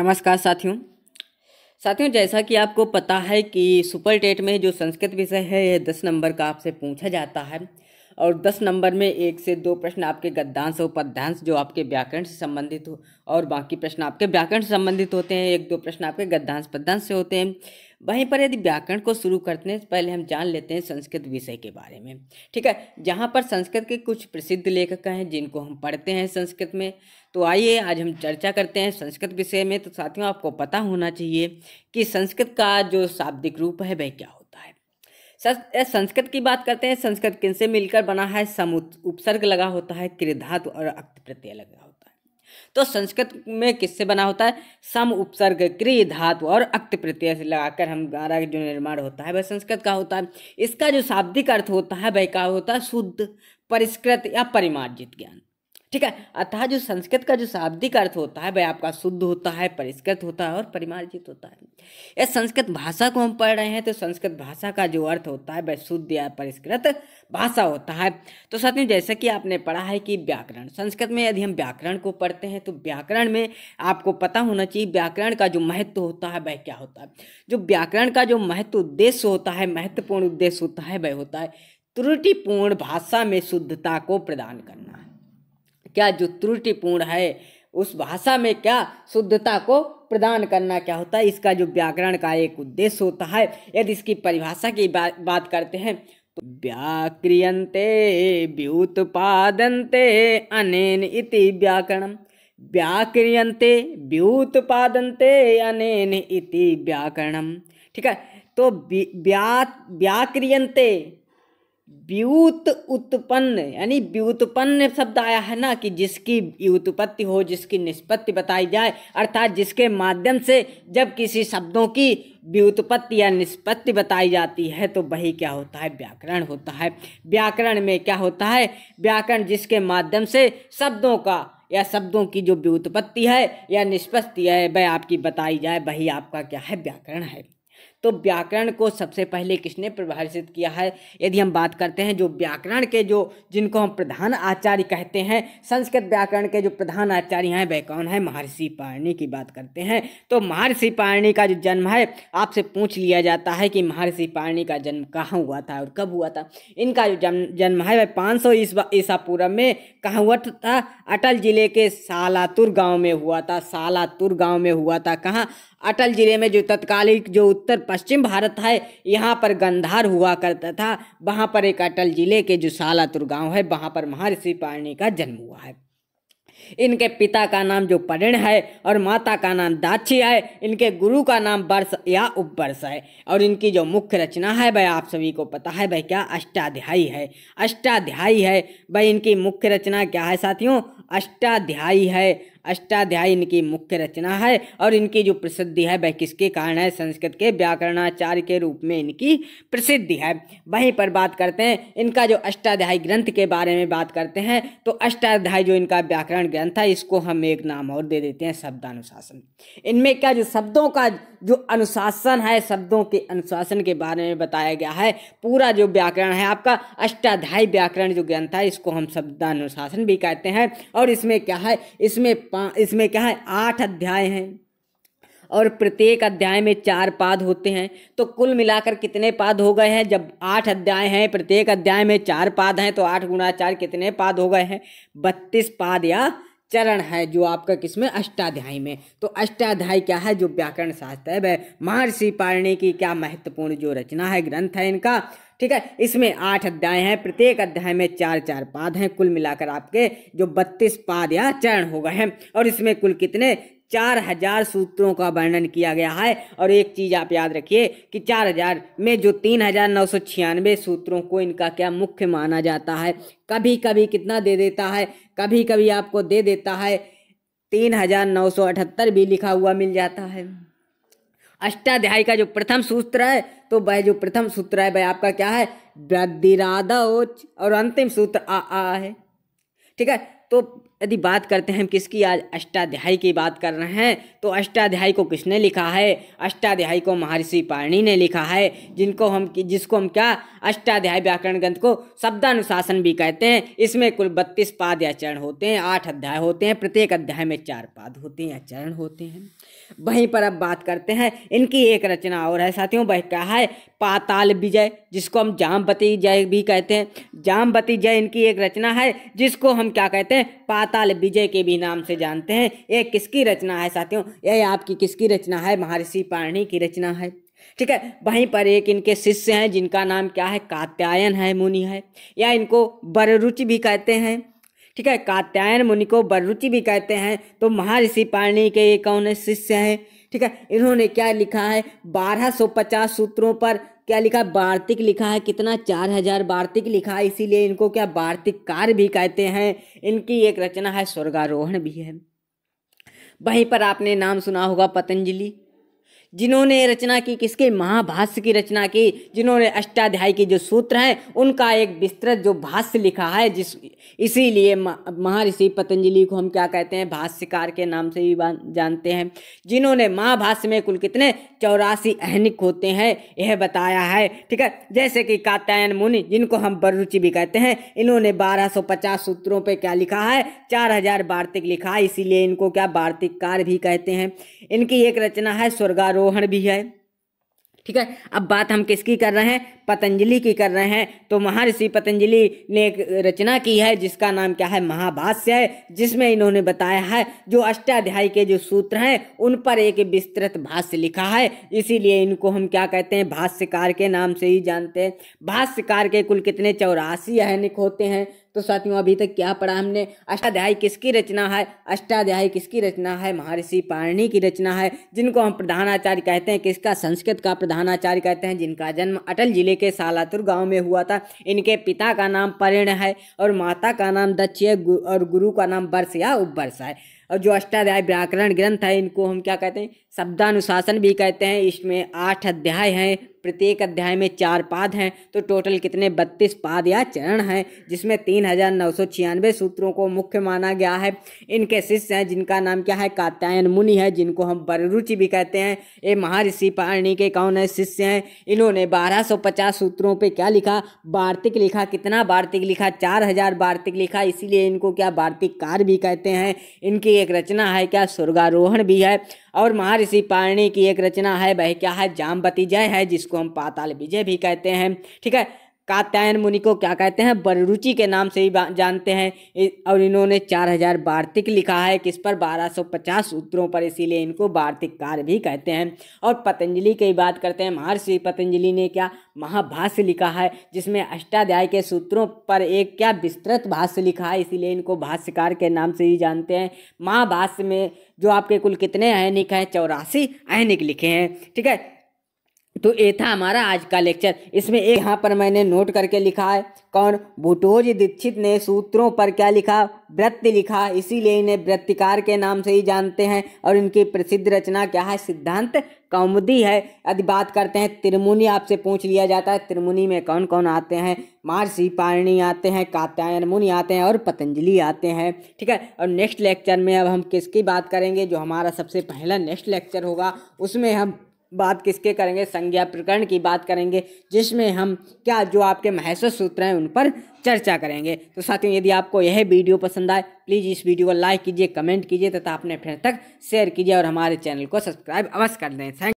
नमस्कार साथियों साथियों जैसा कि आपको पता है कि सुपर टेट में जो संस्कृत विषय है यह दस नंबर का आपसे पूछा जाता है और दस नंबर में एक से दो प्रश्न आपके गद्यांश और पद्यांश जो आपके व्याकरण से संबंधित हो और बाकी प्रश्न आपके व्याकरण से संबंधित होते हैं एक दो प्रश्न आपके गद्यांश पद्यांश से होते हैं वहीं पर यदि व्याकरण को शुरू करते हैं पहले हम जान लेते हैं संस्कृत विषय के बारे में ठीक है जहाँ पर संस्कृत के कुछ प्रसिद्ध लेखक हैं जिनको हम पढ़ते हैं संस्कृत में तो आइए आज हम चर्चा करते हैं संस्कृत विषय में तो साथियों आपको पता होना चाहिए कि संस्कृत का जो शाब्दिक रूप है वह क्या होता है संस्कृत की बात करते हैं संस्कृत किन से मिलकर बना है समुत उपसर्ग लगा होता है क्रीधातु और अक्त प्रत्यय लगा होता है तो संस्कृत में किससे बना होता है सम उपसर्ग क्रिय धातु और अक्त प्रत्यय से लगाकर हम गारा जो निर्माण होता है वह संस्कृत का होता है इसका जो शाब्दिक अर्थ होता है वह क्या होता है शुद्ध परिष्कृत या परिमार्जित ज्ञान ठीक है अतः जो संस्कृत का जो शाब्दिक अर्थ होता है वह आपका शुद्ध होता है परिष्कृत होता है और परिमार्जित होता है यह संस्कृत भाषा को हम पढ़ रहे हैं तो संस्कृत भाषा का जो अर्थ होता है वह शुद्ध या परिष्कृत भाषा होता है तो साथियों जैसा कि आपने पढ़ा है कि व्याकरण संस्कृत में यदि हम व्याकरण को पढ़ते हैं तो व्याकरण में आपको पता होना चाहिए व्याकरण का जो महत्व होता है वह क्या होता है जो व्याकरण का जो महत्व उद्देश्य होता है महत्वपूर्ण उद्देश्य होता है वह होता है त्रुटिपूर्ण भाषा में शुद्धता को प्रदान करना क्या जो त्रुटिपूर्ण है उस भाषा में क्या शुद्धता को प्रदान करना क्या होता है इसका जो व्याकरण का एक उद्देश्य होता है यदि इसकी परिभाषा की बा, बात करते हैं तो व्याक्रियंते व्युत्पादन्ते अनेन इति व्याकरणम व्याक्रियंते व्युत्पादन्ते अनेन इति व्याकरणम ठीक है तो व्या व्याक्रियंते व्युत उत्पन्न यानी व्युत्पन्न शब्द आया है ना कि जिसकी व्युत्पत्ति हो जिसकी निष्पत्ति बताई जाए अर्थात जिसके माध्यम से जब किसी शब्दों की व्युत्पत्ति या निष्पत्ति बताई जाती है तो वही क्या होता है व्याकरण होता है व्याकरण में क्या होता है व्याकरण जिसके माध्यम से शब्दों का या शब्दों की जो व्युत्पत्ति है या निष्पत्ति है वह आपकी बताई जाए वही आपका क्या है व्याकरण है तो व्याकरण को सबसे पहले किसने परिभाषित किया है यदि हम बात करते हैं जो व्याकरण के जो जिनको हम प्रधान आचार्य कहते हैं संस्कृत व्याकरण के जो प्रधान आचार्य हैं वह कौन है महर्षि पाणनी की बात करते हैं तो महर्षि पाणनी का जो जन्म है आपसे पूछ लिया जाता है कि महर्षि पाणनी का जन्म कहाँ हुआ था और कब हुआ था इनका जो जन्म है वह पाँच सौ ईसा पूर्व में कहाँ हुआ था अटल जिले के सालातुर गाँव में हुआ था सालातुर गाँव में हुआ था कहाँ अटल जिले में जो तत्कालिक जो उत्तर पश्चिम भारत है यहाँ पर गंधार हुआ करता था वहाँ पर एक अटल जिले के जो सालातुर गांव है वहाँ पर महर्षि पाणी का जन्म हुआ है इनके पिता का नाम जो परिण है और माता का नाम दाक्षी है इनके गुरु का नाम वर्ष या उपवर्ष है और इनकी जो मुख्य रचना है भाई आप सभी को पता है भाई क्या अष्टाध्यायी है अष्टाध्यायी है भाई इनकी मुख्य रचना क्या है साथियों अष्टाध्यायी है अष्टाध्याय इनकी मुख्य रचना है और इनकी जो प्रसिद्धि है वह किसके कारण है संस्कृत के व्याकरणाचार्य के रूप में इनकी प्रसिद्धि है वहीं पर बात करते हैं इनका जो अष्टाध्यायी ग्रंथ के बारे में बात करते हैं तो अष्टाध्याय जो इनका व्याकरण ग्रंथ है इसको हम एक नाम और दे देते हैं शब्दानुशासन इनमें क्या जो शब्दों का जो अनुशासन है शब्दों के अनुशासन के बारे में बताया गया है पूरा जो व्याकरण है आपका अष्टाध्यायी व्याकरण जो ग्रंथ है इसको हम शब्दानुशासन भी कहते हैं और इसमें क्या है इसमें इसमें क्या है आठ अध्याय हैं और प्रत्येक अध्याय में चार पाद होते हैं तो कुल मिलाकर कितने पाद हो गए हैं जब आठ अध्याय हैं प्रत्येक अध्याय में चार पाद हैं तो आठ गुणा चार कितने पाद हो गए हैं बत्तीस पाद या चरण है जो आपका किसमें अष्टाध्यायी में तो अष्टाध्यायी क्या है जो व्याकरण शास्त्र है वह महर्षि पारणी की क्या महत्वपूर्ण जो रचना है ग्रंथ है इनका ठीक है इसमें आठ अध्याय हैं प्रत्येक अध्याय में चार चार पाद हैं कुल मिलाकर आपके जो बत्तीस पाद या चरण हो गए हैं और इसमें कुल कितने चार हजार सूत्रों का वर्णन किया गया है और एक चीज आप याद रखिए कि चार हजार में जो तीन हजार नौ सौ छियानवे सूत्रों को इनका क्या मुख्य माना जाता है कभी कभी कितना दे देता है कभी कभी आपको दे देता है तीन हजार नौ सौ अठहत्तर भी लिखा हुआ मिल जाता है अष्टाध्याय का जो प्रथम सूत्र है तो वह जो प्रथम सूत्र है वह आपका क्या है और अंतिम सूत्र आ आ है ठीक है तो यदि बात करते हैं हम किसकी आज अष्टाध्यायी की बात कर रहे हैं तो अष्टाध्यायी को किसने लिखा है अष्टाध्यायी को महर्षि पाणि ने लिखा है जिनको हम जिसको हम क्या अष्टाध्यायी व्याकरण ग्रंथ को शब्दानुशासन भी कहते हैं इसमें कुल बत्तीस पाद या चरण होते हैं आठ अध्याय होते हैं प्रत्येक अध्याय में चार पाद होते हैं या चरण होते हैं वहीं पर अब बात करते हैं इनकी एक रचना और है साथियों वह क्या है पाताल विजय जिसको हम जामवती जय भी कहते हैं जामबती जय इनकी एक रचना है जिसको हम क्या कहते हैं जानते हैं पाताल विजय के भी नाम से जानते हैं ये किसकी रचना है साथियों ये आपकी किसकी रचना है महर्षि पाणी की रचना है ठीक है वहीं पर एक इनके शिष्य हैं जिनका नाम क्या है कात्यायन है मुनि है या इनको बररुचि भी कहते हैं ठीक है कात्यायन मुनि को बररुचि भी कहते हैं तो महर्षि पाणी के ये कौन शिष्य हैं ठीक है इन्होंने क्या लिखा है 1250 सूत्रों पर क्या लिखा है वार्तिक लिखा है कितना चार हजार वार्तिक लिखा है इसीलिए इनको क्या वार्तिक कार भी कहते हैं इनकी एक रचना है स्वर्गारोहण भी है वहीं पर आपने नाम सुना होगा पतंजलि जिन्होंने रचना की किसके महाभाष्य की रचना की जिन्होंने अष्टाध्याय के जो सूत्र हैं उनका एक विस्तृत जो भाष्य लिखा है जिस इसीलिए महर्षि पतंजलि को हम क्या कहते हैं भाष्यकार के नाम से भी जानते हैं जिन्होंने महाभाष्य में कुल कितने चौरासी अहनिक होते हैं यह बताया है ठीक है जैसे कि कात्यायन मुनि जिनको हम बरुचि भी कहते हैं इन्होंने बारह सूत्रों पर क्या लिखा है हजार वार्तिक लिखा है इसीलिए इनको क्या वार्तिककार भी कहते हैं इनकी एक रचना है स्वर्गार रोहण भी है ठीक है अब बात हम किसकी कर रहे हैं पतंजलि की कर रहे हैं तो महर्षि पतंजलि ने एक रचना की है जिसका नाम क्या है महाभाष्य है जिसमें इन्होंने बताया है जो अष्टाध्यायी के जो सूत्र हैं उन पर एक विस्तृत भाष्य लिखा है इसीलिए इनको हम क्या कहते हैं भाष्यकार के नाम से ही जानते हैं भाष्यकार के कुल कितने चौरासी अहनिक होते हैं तो साथियों अभी तक क्या पढ़ा हमने अष्टाध्याय किसकी रचना है अष्टाध्याय किसकी रचना है महर्षि पारणी की रचना है जिनको हम प्रधानाचार्य कहते हैं किसका संस्कृत का प्रधानाचार्य कहते हैं जिनका जन्म अटल जिले के सालातुर गांव में हुआ था इनके पिता का नाम परिण है और माता का नाम दक्ष और गुरु का नाम बरसिया उबरसा है और जो अष्टाध्याय व्याकरण ग्रंथ है इनको हम क्या कहते हैं शब्दानुशासन भी कहते हैं इसमें आठ अध्याय हैं प्रत्येक अध्याय में चार पाद हैं तो टोटल कितने बत्तीस पाद या चरण हैं जिसमें तीन हजार नौ सौ छियानवे सूत्रों को मुख्य माना गया है इनके शिष्य हैं जिनका नाम क्या है कात्यायन मुनि है जिनको हम बररुचि भी कहते हैं ये महर्षि पारणी के कौन है शिष्य हैं इन्होंने बारह सौ पचास सूत्रों पर क्या लिखा वार्तिक लिखा कितना वार्तिक लिखा चार हजार वार्तिक लिखा इसीलिए इनको क्या वार्तिककार भी कहते हैं इनकी एक रचना है क्या स्वर्गारोहण भी है और महर्षि पाणिनि की एक रचना है वह क्या है जामबती जय है जिसको हम पाताल विजय भी कहते हैं ठीक है कात्यायन मुनि को क्या कहते हैं बररुचि के नाम से ही जानते हैं और इन्होंने चार हजार वार्तिक लिखा है किस पर बारह सौ पचास सूत्रों पर इसीलिए इनको वार्तिककार भी कहते हैं और पतंजलि की बात करते हैं महर्षि पतंजलि ने क्या महाभाष्य लिखा है जिसमें अष्टाध्याय के सूत्रों पर एक क्या विस्तृत भाष्य लिखा है इसीलिए इनको भाष्यकार के नाम से ही जानते हैं महाभाष्य में जो आपके कुल कितने ऐनिक हैं चौरासी ऐनिक लिखे हैं ठीक है तो ये था हमारा आज का लेक्चर इसमें एक यहाँ पर मैंने नोट करके लिखा है कौन भुटोज दीक्षित ने सूत्रों पर क्या लिखा वृत्त लिखा इसीलिए इन्हें वृत्तिकार के नाम से ही जानते हैं और इनकी प्रसिद्ध रचना क्या है सिद्धांत कौमुदी है यदि बात करते हैं त्रिमुनि आपसे पूछ लिया जाता है त्रिमुनि में कौन कौन आते हैं महर्षि पारिणी आते हैं कात्यायन मुनि आते हैं और पतंजलि आते हैं ठीक है और नेक्स्ट लेक्चर में अब हम किसकी बात करेंगे जो हमारा सबसे पहला नेक्स्ट लेक्चर होगा उसमें हम बात किसके करेंगे संज्ञा प्रकरण की बात करेंगे जिसमें हम क्या जो आपके महसूस सूत्र हैं उन पर चर्चा करेंगे तो साथियों यदि आपको यह वीडियो पसंद आए प्लीज़ इस वीडियो को लाइक कीजिए कमेंट कीजिए तथा अपने फ्रेंड तक शेयर कीजिए और हमारे चैनल को सब्सक्राइब अवश्य कर दें थैंक